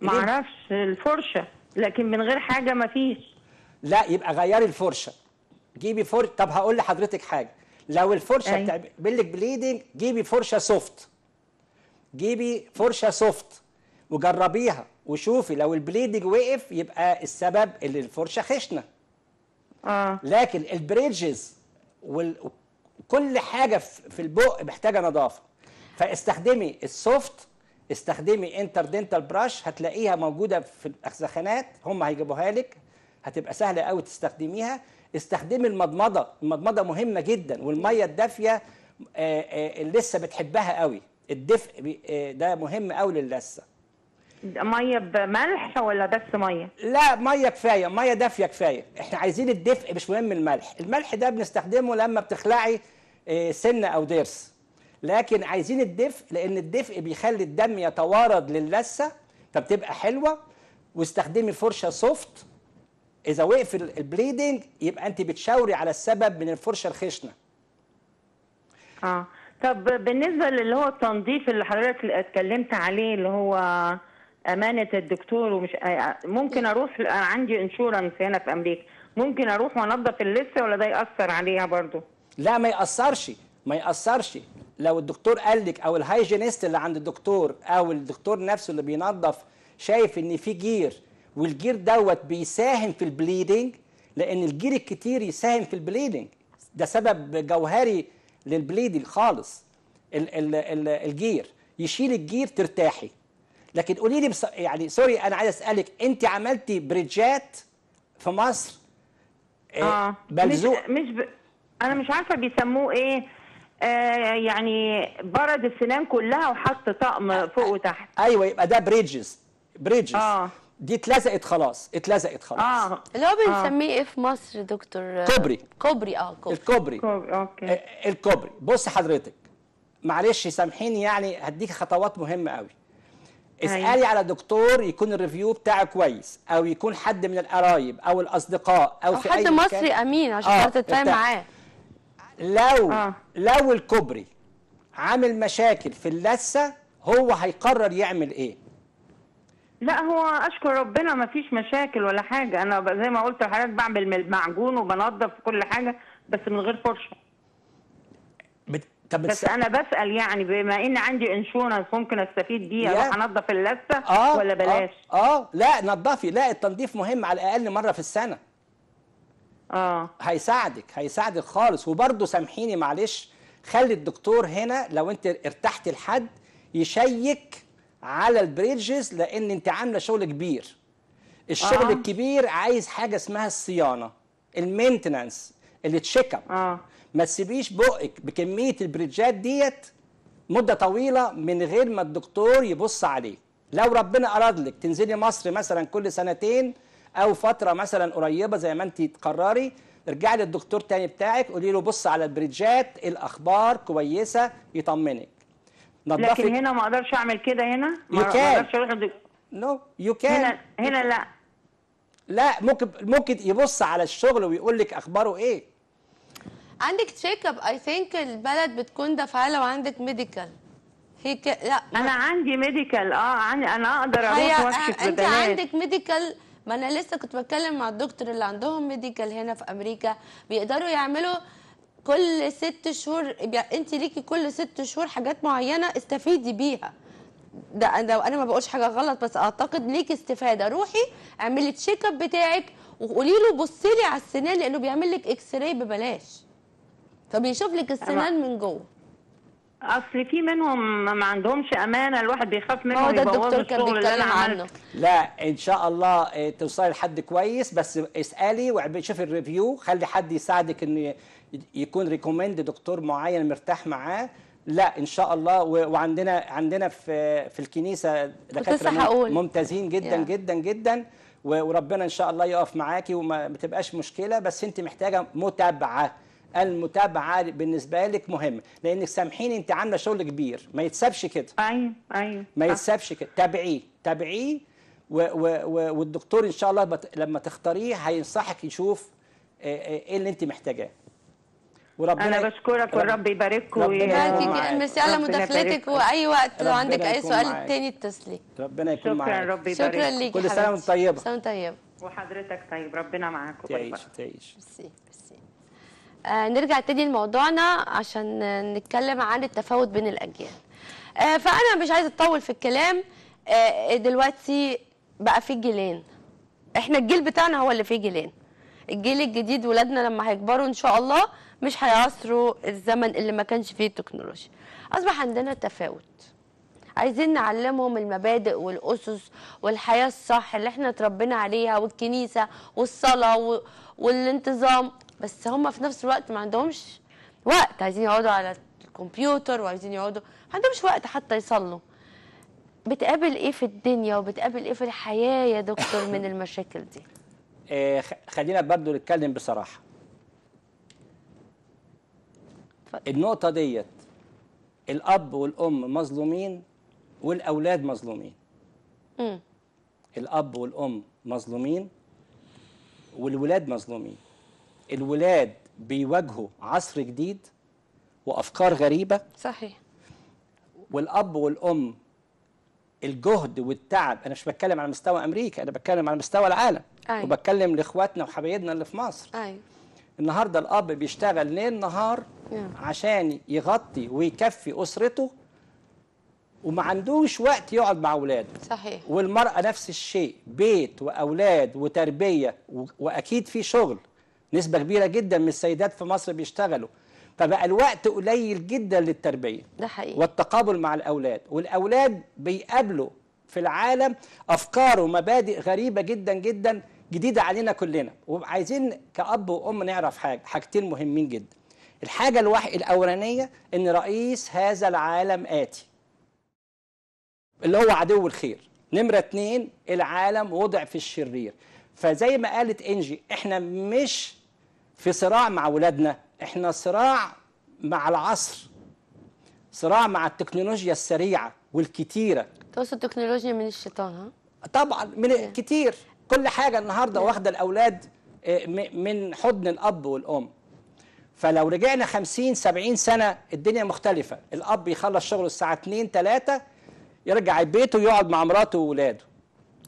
معرفش الفرشه لكن من غير حاجه مفيش لا يبقى غيري الفرشه جيبي فرشه طب هقول لحضرتك حاجه لو الفرشه بتعمل لك بليدنج جيبي فرشه سوفت جيبي فرشه سوفت وجربيها وشوفي لو البليدنج وقف يبقى السبب ان الفرشه خشنه آه. لكن البريدجز وكل حاجه في البق محتاجه نظافه فاستخدمي السوفت استخدمي انتر دينتال براش هتلاقيها موجوده في الاخزخانات هم هيجيبوها لك هتبقى سهله قوي تستخدميها استخدمي المضمضه المضمضه مهمه جدا والميه الدافيه آه، آه، اللي لسه بتحبها قوي الدفء آه، ده مهم قوي للثه ميه بملح ولا بس ميه لا ميه كفايه ميه دافيه كفايه احنا عايزين الدفء مش مهم الملح الملح ده بنستخدمه لما بتخلعي آه، سنه او ضرس لكن عايزين الدفء لان الدفء بيخلي الدم يتوارد للثه فبتبقى حلوه واستخدمي فرشه سوفت اذا وقف البليدنج يبقى انت بتشاوري على السبب من الفرشه الخشنه اه طب بالنسبه للي هو التنظيف اللي حضرتك اتكلمت عليه اللي هو امانه الدكتور ومش ممكن اروح عندي انشورنس هنا في امريكا ممكن اروح وانظف اللثه ولا ده ياثر عليها برضو لا ما ياثرش ما ياثرش لو الدكتور قال لك او الهايجينيست اللي عند الدكتور او الدكتور نفسه اللي بينظف شايف ان في جير والجير دوت بيساهم في البليدنج لان الجير الكتير يساهم في البليدنج ده سبب جوهري للبليد خالص ال ال الجير يشيل الجير ترتاحي لكن قولي لي يعني سوري انا عايز اسالك انت عملتي بريدجات في مصر آه،, آه. بلزوق. مش, مش ب... انا مش عارفه بيسموه ايه آه يعني برد السنان كلها وحط طقم فوق وتحت ايوه يبقى ده بريدجز بريدجز آه. دي اتلزقت خلاص اتلزقت خلاص اه اللي هو آه. بنسميه ايه في مصر دكتور كوبري كوبري اه كوبري الكوبري كوبري. اوكي آه، الكوبري بص حضرتك معلش سامحيني يعني هديك خطوات مهمه قوي اسالي أيوة. على دكتور يكون الريفيو بتاعه كويس او يكون حد من القرايب او الاصدقاء او, أو في حد أي مصري مكان. امين عشان آه. تتفاهم معاه لو آه. لو الكوبري عامل مشاكل في اللثه هو هيقرر يعمل ايه لا هو اشكر ربنا ما فيش مشاكل ولا حاجه انا زي ما قلت لحضرتك بعمل المعجون وبنظف كل حاجه بس من غير فرشه بت... طب بس انا بسال يعني بما ان عندي انشورنس ممكن استفيد بيها اروح انظف اللثه آه،, آه ولا بلاش آه, اه لا نظفي لا التنظيف مهم على الاقل مره في السنه اه هيساعدك هيساعدك خالص وبرده سامحيني معلش خلي الدكتور هنا لو انت ارتحت لحد يشيك على البريدجز لان انت عامله شغل كبير الشغل آه. الكبير عايز حاجه اسمها الصيانه المينتنانس التشيك اب آه. ما تسيبيش بقك بكميه البريدجات ديت مده طويله من غير ما الدكتور يبص عليه لو ربنا اراد لك تنزلي مصر مثلا كل سنتين او فتره مثلا قريبه زي ما انت تقرري ارجعي للدكتور تاني بتاعك قولي له بص على البريدجات الاخبار كويسه يطمنك نظفي لكن هنا ما اقدرش اعمل كده هنا ما اقدرش اروح نو يو كان هنا لا لا ممكن ممكن يبص على الشغل ويقول لك اخباره ايه عندك تشيك اب اي ثينك البلد بتكون دافعه لو عندك ميديكال هيك لا انا عندي ميديكال اه عندي انا اقدر اروح واكشف انت عندك ميديكال ما انا لسه كنت بتكلم مع الدكتور اللي عندهم ميديكال هنا في امريكا بيقدروا يعملوا كل ست شهور انت ليكي كل ست شهور حاجات معينه استفيدي بيها ده لو انا ما بقولش حاجه غلط بس اعتقد ليكي استفاده روحي اعملي تشيك اب بتاعك وقولي له بصي لي على السنان لانه بيعمل لك اكس راي ببلاش فبيشوف لك السنان من جوه اصل في منهم ما عندهمش امانه الواحد بيخاف منهم هو ده الدكتور كان بيتكلم عنه لا ان شاء الله آه، توصلي لحد كويس بس اسالي وشوفي الريفيو خلي حد يساعدك ان يكون ريكومند دكتور معين مرتاح معاه لا ان شاء الله وعندنا عندنا في في الكنيسه دكاتره ممتازين جدا yeah. جدا جدا وربنا ان شاء الله يقف معاكي وما بتبقاش مشكله بس انت محتاجه متابعه المتابعه بالنسبه لك مهمه لانك سامحيني انت عامله شغل كبير ما يتسابش كده ايوه ايوه ما يتسابش كده تابعيه تابعيه و و و والدكتور ان شاء الله بت... لما تختاريه هينصحك يشوف ايه اللي انت محتاجاه وربنا انا بشكرك والرب يبارككم ميرسي على مداخلتك واي وقت لو عندك اي سؤال تاني اتصلي ربنا يكون معاك شكرا ربي يبارك شكرا ليك كل سنه وانت طيبه كل سنه وانت طيبه وحضرتك طيب ربنا معاكم تعيش تعيش ميرسي آه، نرجع تاني لموضوعنا عشان نتكلم عن التفاوت بين الاجيال آه، فانا مش عايزه اطول في الكلام آه، دلوقتي بقى في جيلين احنا الجيل بتاعنا هو اللي فيه جيلين الجيل الجديد ولادنا لما هيكبروا ان شاء الله مش هيعصروا الزمن اللي ما كانش فيه التكنولوجيا اصبح عندنا تفاوت عايزين نعلمهم المبادئ والاسس والحياه الصح اللي احنا اتربينا عليها والكنيسه والصلاه والانتظام بس هم في نفس الوقت ما عندهمش وقت عايزين يقعدوا على الكمبيوتر وعايزين يقعدوا ما عندهمش وقت حتى يصلوا بتقابل ايه في الدنيا وبتقابل ايه في الحياه يا دكتور من المشاكل دي آه، خلينا برضو نتكلم بصراحه النقطة ديت الأب والأم مظلومين والأولاد مظلومين مم. الأب والأم مظلومين والولاد مظلومين الولاد بيواجهوا عصر جديد وأفكار غريبة صحيح والأب والأم الجهد والتعب أنا مش بتكلم على مستوى أمريكا أنا بتكلم على مستوى العالم أي. أيوة. وبتكلم لإخواتنا وحبايبنا اللي في مصر أي. أيوة. النهارده الاب بيشتغل ليل نهار عشان يغطي ويكفي اسرته وما عندوش وقت يقعد مع اولاده صحيح والمراه نفس الشيء بيت واولاد وتربيه واكيد في شغل نسبه كبيره جدا من السيدات في مصر بيشتغلوا فبقى الوقت قليل جدا للتربيه ده حقيقي والتقابل مع الاولاد والاولاد بيقابلوا في العالم افكار ومبادئ غريبه جدا جدا جديده علينا كلنا وعايزين كاب وام نعرف حاجه حاجتين مهمين جدا الحاجه الوحي الاولانيه ان رئيس هذا العالم اتي اللي هو عدو الخير نمره اتنين العالم وضع في الشرير فزي ما قالت انجي احنا مش في صراع مع ولادنا احنا صراع مع العصر صراع مع التكنولوجيا السريعه والكتيره تقصد تكنولوجيا من الشيطان ها طبعا من إيه. كتير كل حاجه النهارده واخده الاولاد آه، من حضن الاب والام فلو رجعنا 50 70 سنه الدنيا مختلفه الاب يخلص شغله الساعه 2 3 يرجع بيته يقعد مع مراته واولاده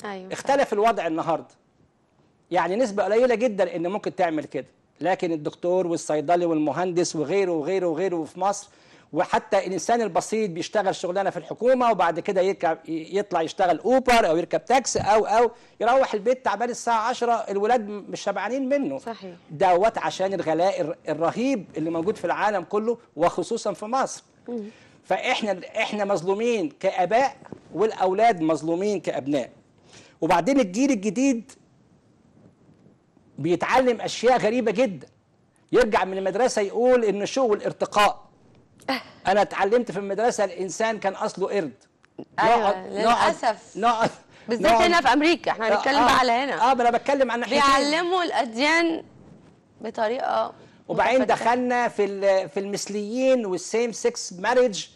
ايوه اختلف الوضع النهارده يعني نسبه قليله جدا ان ممكن تعمل كده لكن الدكتور والصيدلي والمهندس وغيره وغيره وغيره في مصر وحتى الانسان البسيط بيشتغل شغلانه في الحكومه وبعد كده يركب يطلع يشتغل اوبر او يركب تاكس او او يروح البيت تعبان الساعه 10 الولاد مش شبعانين منه صحيح دوت عشان الغلاء الرهيب اللي موجود في العالم كله وخصوصا في مصر فاحنا احنا مظلومين كاباء والاولاد مظلومين كابناء وبعدين الجيل الجديد بيتعلم اشياء غريبه جدا يرجع من المدرسه يقول ان شغل ارتقاء انا اتعلمت في المدرسه الانسان كان اصله قرد ايوه للاسف نقعد بالذات هنا في امريكا احنا آه، بنتكلم آه بقى على هنا اه انا بتكلم عن ناحيتين بيعلموا الاديان بطريقه وبعدين دخلنا في في المثليين والسيم سكس ماريج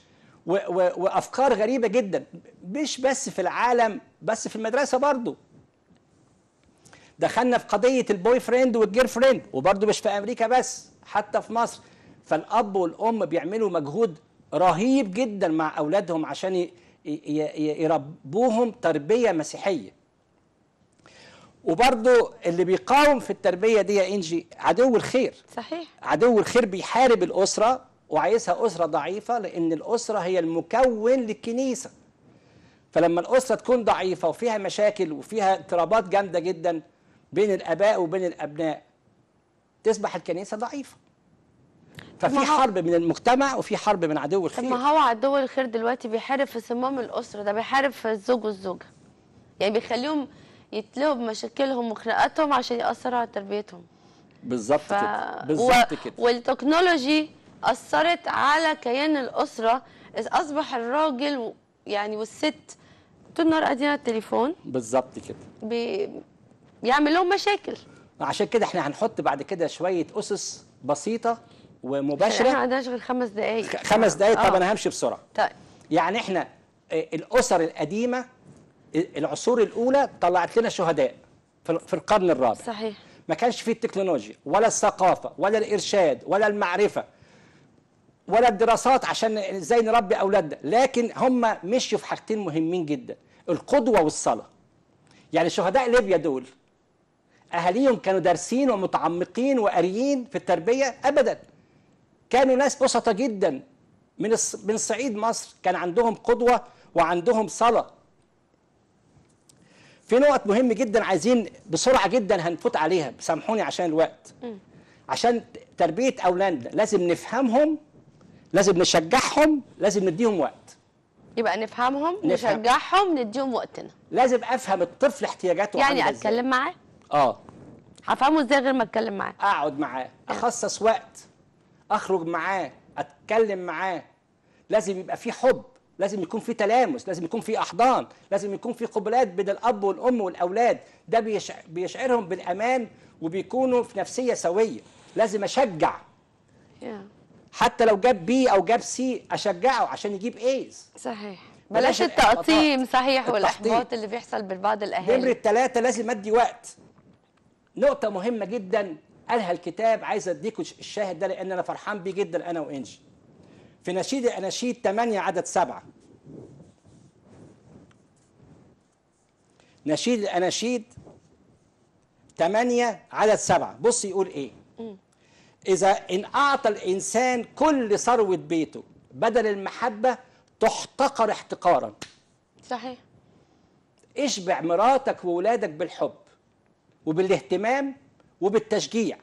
وافكار غريبه جدا مش بس في العالم بس في المدرسه برضه دخلنا في قضيه البوي فريند والجير فريند وبرضه مش في امريكا بس حتى في مصر فالاب والام بيعملوا مجهود رهيب جدا مع اولادهم عشان يربوهم تربيه مسيحيه وبرضو اللي بيقاوم في التربيه دي يا انجي عدو الخير صحيح عدو الخير بيحارب الاسره وعايزها اسره ضعيفه لان الاسره هي المكون للكنيسه فلما الاسره تكون ضعيفه وفيها مشاكل وفيها اضطرابات جامده جدا بين الاباء وبين الابناء تصبح الكنيسه ضعيفه ففي حرب من المجتمع وفي حرب من عدو الخير ما هو عدو الخير دلوقتي بيحارب في صمام الاسره ده بيحارب في الزوج والزوجه يعني بيخليهم يتلهوا بمشاكلهم وخناقاتهم عشان ياثروا على تربيتهم بالظبط ف... كده بالظبط و... كده والتكنولوجي اثرت على كيان الاسره اذ اصبح الراجل و... يعني والست طول النهار قاعدين على التليفون بالظبط كده بي... بيعمل لهم مشاكل عشان كده احنا هنحط بعد كده شويه اسس بسيطه ومباشره احنا عندناش غير خمس دقائق خمس دقائق طب آه. انا همشي بسرعه طيب يعني احنا آه، الاسر القديمه العصور الاولى طلعت لنا شهداء في القرن الرابع صحيح ما كانش فيه التكنولوجيا ولا الثقافه ولا الارشاد ولا المعرفه ولا الدراسات عشان ازاي نربي اولادنا لكن هم مشوا في حاجتين مهمين جدا القدوه والصلاه يعني شهداء ليبيا دول اهاليهم كانوا دارسين ومتعمقين وقاريين في التربيه ابدا كانوا ناس بسطة جدا من من صعيد مصر كان عندهم قدوة وعندهم صلاة في نقط مهم جدا عايزين بسرعة جدا هنفوت عليها سامحوني عشان الوقت عشان تربية أولادنا لازم نفهمهم لازم نشجعهم لازم نديهم وقت يبقى نفهمهم نفهم. نشجعهم نديهم وقتنا لازم افهم الطفل احتياجاته يعني اتكلم معاه اه هفهمه ازاي غير ما اتكلم معاه اقعد معاه اخصص وقت اخرج معاه اتكلم معاه لازم يبقى في حب لازم يكون في تلامس لازم يكون في احضان لازم يكون في قبلات بين الاب والام والاولاد ده بيشع... بيشعرهم بالامان وبيكونوا في نفسيه سويه لازم اشجع yeah. حتى لو جاب بي او جاب سي اشجعه عشان يجيب ايز صحيح بلاش التقطيم صحيح والاحباط اللي بيحصل ببعض الاهالي نمره ثلاثه لازم ادي وقت نقطه مهمه جدا قالها الكتاب عايز اديكوا الشاهد ده لان انا فرحان بيه جدا انا وانجي في نشيد الاناشيد 8 عدد 7 نشيد الاناشيد 8 عدد 7 بص يقول ايه اذا ان اعطى الانسان كل ثروه بيته بدل المحبه تحتقر احتقارا صحيح اشبع مراتك واولادك بالحب وبالاهتمام وبالتشجيع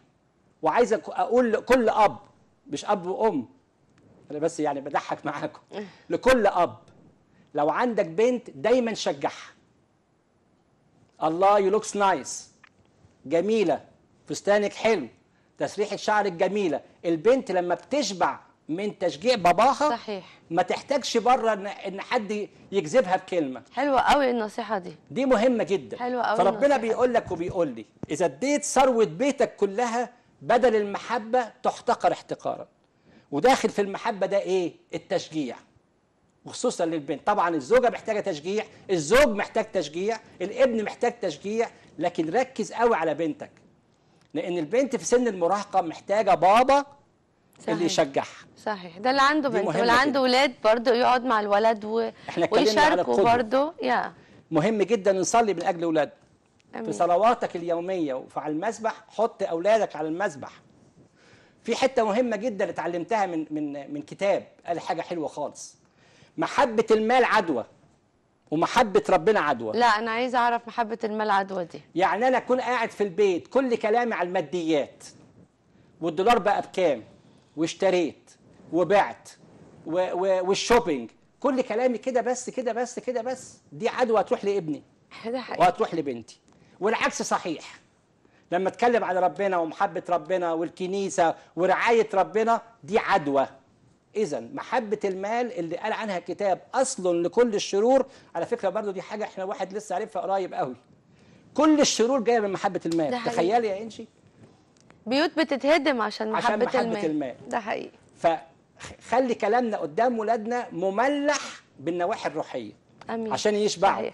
وعايز اقول لكل اب مش اب وام انا بس يعني بضحك معاكم إيه. لكل اب لو عندك بنت دايما شجعها الله يو لوكس نايس جميله فستانك حلو تسريحه شعرك جميله البنت لما بتشبع من تشجيع باباها صحيح ما تحتاجش بره ان ان حد يجذبها بكلمه حلوه قوي النصيحه دي دي مهمه جدا حلوه قوي فربنا بيقول لك وبيقول لي اذا اديت ثروه بيتك كلها بدل المحبه تحتقر احتقارا وداخل في المحبه ده ايه التشجيع وخصوصا للبنت طبعا الزوجه محتاجه تشجيع الزوج محتاج تشجيع الابن محتاج تشجيع لكن ركز قوي على بنتك لان البنت في سن المراهقه محتاجه بابا صحيح. اللي يشجعها صحيح ده اللي عنده بنت واللي عنده اولاد برضه يقعد مع الولد و... احنا ويشاركوا برضه يا مهم جدا نصلي من اجل اولادنا في صلواتك اليوميه وعلى المسبح حط اولادك على المسبح في حته مهمه جدا اتعلمتها من من من كتاب قال حاجه حلوه خالص محبه المال عدوى ومحبة ربنا عدوى لا أنا عايز أعرف محبة المال عدوى دي يعني أنا أكون قاعد في البيت كل كلامي على الماديات والدولار بقى بكام واشتريت وبعت والشوبينج كل كلامي كده بس كده بس كده بس دي عدوى هتروح لابني وهتروح لبنتي والعكس صحيح لما اتكلم على ربنا ومحبة ربنا والكنيسة ورعاية ربنا دي عدوى إذا محبة المال اللي قال عنها الكتاب أصل لكل الشرور على فكرة برضو دي حاجة احنا واحد لسه عارفها قريب قوي كل الشرور جاية من محبة المال تخيلي يا إنشي بيوت بتتهدم عشان محبة, عشان محبة المال. المال ده حقيقي فخلي كلامنا قدام ولادنا مملح بالنواحي الروحية أمين. عشان يشبعوا صحيح.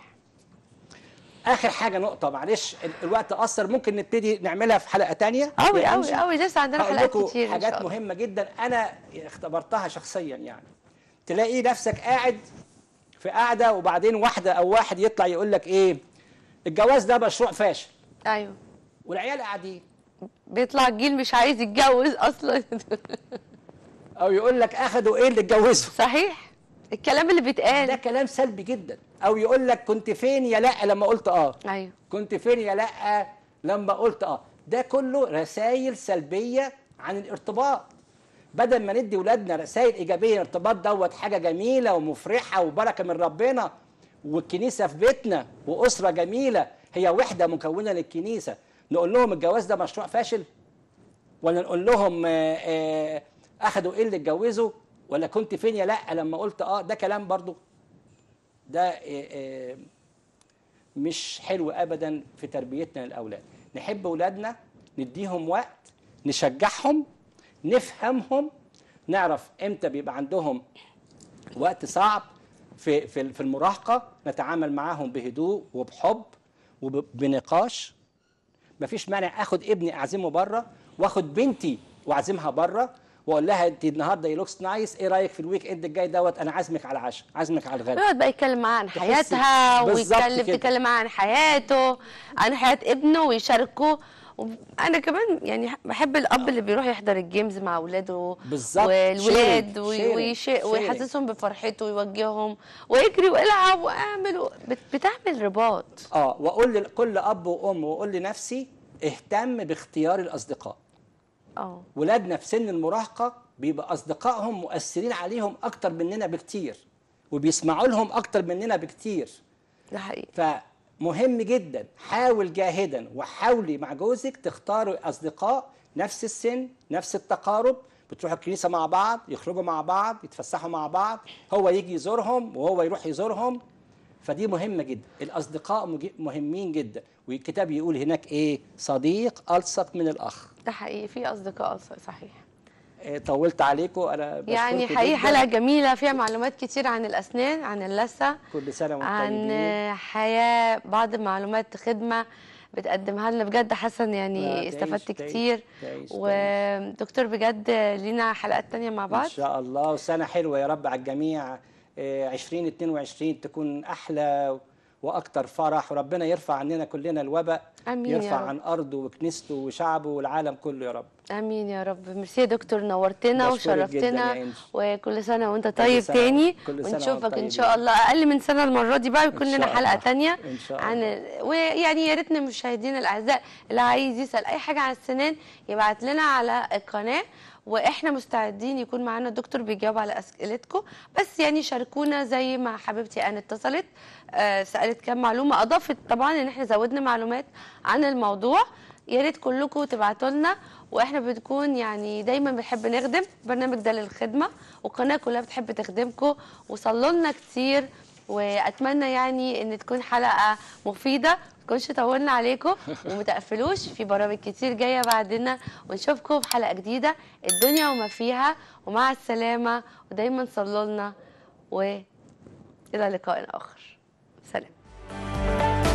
اخر حاجه نقطه معلش الوقت قصر ممكن نبتدي نعملها في حلقه ثانيه قوي قوي قوي لسه عندنا حلقات كتير حاجات إن شاء مهمه جدا انا اختبرتها شخصيا يعني تلاقي نفسك قاعد في قاعده وبعدين واحده او واحد يطلع يقول لك ايه الجواز ده مشروع فاشل ايوه والعيال قاعدين بيطلع الجيل مش عايز يتجوز اصلا او يقول لك اخدوا ايه اللي اتجوزوا صحيح الكلام اللي بيتقال ده كلام سلبي جدا او يقول لك كنت فين يا لا لما قلت اه ايوه كنت فين يا لا لما قلت اه ده كله رسائل سلبيه عن الارتباط بدل ما ندي ولادنا رسائل ايجابيه الارتباط دوت حاجه جميله ومفرحه وبركه من ربنا والكنيسه في بيتنا واسره جميله هي وحده مكونه للكنيسه نقول لهم الجواز ده مشروع فاشل ولا نقول لهم آه، آه، اخدوا ايه اللي اتجوزوا ولا كنت فين يا لا لما قلت اه ده كلام برضو ده آه، مش حلو ابدا في تربيتنا للاولاد نحب اولادنا نديهم وقت نشجعهم نفهمهم نعرف امتى بيبقى عندهم وقت صعب في في المراهقه نتعامل معاهم بهدوء وبحب وبنقاش مفيش مانع اخد ابني اعزمه بره واخد بنتي واعزمها بره واقول لها انت النهارده يلوكس نايس ايه رايك في الويك اند الجاي دوت انا عازمك على العشاء عازمك على الغدا يقعد بقى يتكلم معاها عن حياتها ويتكلم تتكلم معاها عن حياته عن حياه ابنه ويشاركه وانا كمان يعني بحب الاب اللي بيروح يحضر الجيمز مع اولاده بالظبط والولاد ويحسسهم بفرحته ويوجههم واجري والعب واعمل بتعمل رباط اه واقول لكل اب وام واقول لنفسي اهتم باختيار الاصدقاء اه ولادنا في سن المراهقه بيبقى اصدقائهم مؤثرين عليهم اكتر مننا بكتير وبيسمعوا لهم اكتر مننا بكتير ده حقيقي مهم جدا حاول جاهدا وحاولي مع جوزك تختاروا اصدقاء نفس السن نفس التقارب بتروحوا الكنيسه مع بعض يخرجوا مع بعض يتفسحوا مع بعض هو يجي يزورهم وهو يروح يزورهم فدي مهمه جدا الاصدقاء مهمين جدا والكتاب يقول هناك ايه صديق الصق من الاخ ده حقيقي في اصدقاء الصق صحيح طولت عليكم انا يعني حقيقي حلقه جميله فيها معلومات كتير عن الاسنان عن اللثه كل سنه وانتم عن حياه بعض معلومات خدمه بتقدمها لنا بجد حسن يعني استفدت كتير ودكتور بجد لينا حلقات تانية مع بعض ان شاء الله وسنه حلوه يا رب على الجميع 2022 آه، تكون احلى واكثر فرح وربنا يرفع عننا كلنا الوباء امين يرفع يا رب. عن ارضه وكنيسته وشعبه والعالم كله يا رب امين يا رب ميرسي يا دكتور نورتنا وشرفتنا وكل سنه وانت طيب سنة تاني ونشوفك ان شاء الله اقل من سنه المره دي بقى يكون لنا حلقه ثانيه عن ويعني يا ريتنا مشاهدينا الاعزاء اللي عايز يسال اي حاجه عن السنان يبعت لنا على القناه واحنا مستعدين يكون معانا الدكتور بيجاوب على اسئلتكم بس يعني شاركونا زي ما حبيبتي ان اتصلت آه، سالت كام معلومه اضافت طبعا ان احنا زودنا معلومات عن الموضوع يا ريت كلكم تبعتوا لنا واحنا بنكون يعني دايما بنحب نخدم البرنامج ده للخدمه والقناه كلها بتحب تخدمكم وصلوا لنا كتير واتمنى يعني ان تكون حلقه مفيده تكونش طولنا عليكم ومتقفلوش في برامج كتير جايه بعدنا ونشوفكم في حلقه جديده الدنيا وما فيها ومع السلامه ودايما صلوا لنا والى لقاء اخر